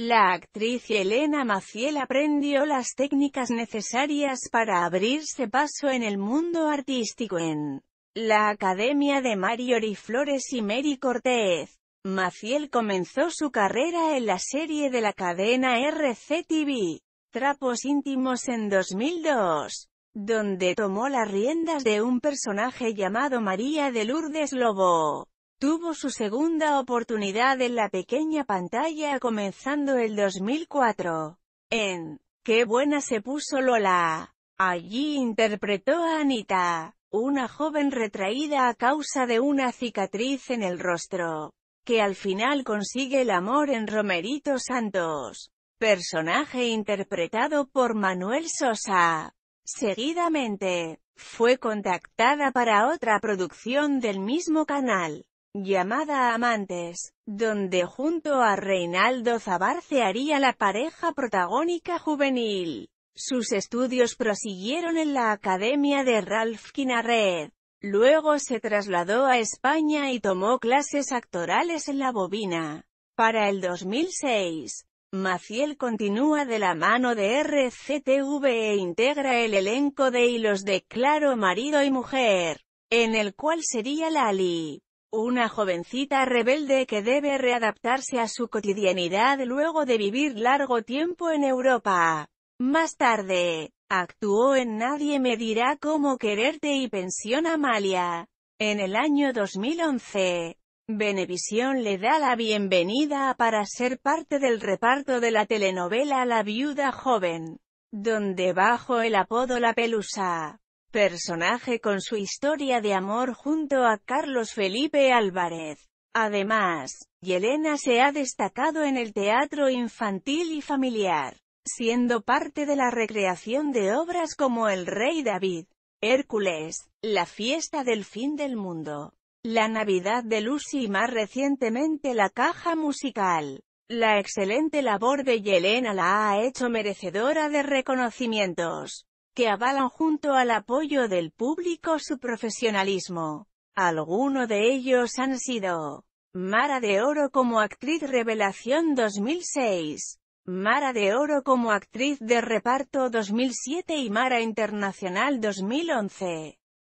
La actriz Elena Maciel aprendió las técnicas necesarias para abrirse paso en el mundo artístico en la Academia de Mariori Flores y Mary Cortez. Maciel comenzó su carrera en la serie de la cadena RCTV, Trapos Íntimos en 2002, donde tomó las riendas de un personaje llamado María de Lourdes Lobo. Tuvo su segunda oportunidad en la pequeña pantalla comenzando el 2004. En Qué buena se puso Lola. Allí interpretó a Anita, una joven retraída a causa de una cicatriz en el rostro, que al final consigue el amor en Romerito Santos, personaje interpretado por Manuel Sosa. Seguidamente, fue contactada para otra producción del mismo canal, llamada Amantes, donde junto a Reinaldo Zabar haría la pareja protagónica juvenil. Sus estudios prosiguieron en la academia de Ralph Kinared. Luego se trasladó a España y tomó clases actorales en la bobina. Para el 2006, Maciel continúa de la mano de RCTV e integra el elenco de Hilos de Claro Marido y Mujer, en el cual sería Lali. Una jovencita rebelde que debe readaptarse a su cotidianidad luego de vivir largo tiempo en Europa. Más tarde, actuó en Nadie me dirá cómo quererte y Pensión Amalia. En el año 2011, Venevisión le da la bienvenida para ser parte del reparto de la telenovela La Viuda Joven, donde bajo el apodo La Pelusa, personaje con su historia de amor junto a Carlos Felipe Álvarez. Además, Yelena se ha destacado en el teatro infantil y familiar, siendo parte de la recreación de obras como El Rey David, Hércules, La Fiesta del Fin del Mundo, La Navidad de Lucy y más recientemente La Caja Musical. La excelente labor de Yelena la ha hecho merecedora de reconocimientos que avalan junto al apoyo del público su profesionalismo. Algunos de ellos han sido Mara de Oro como actriz Revelación 2006, Mara de Oro como actriz de reparto 2007 y Mara Internacional 2011.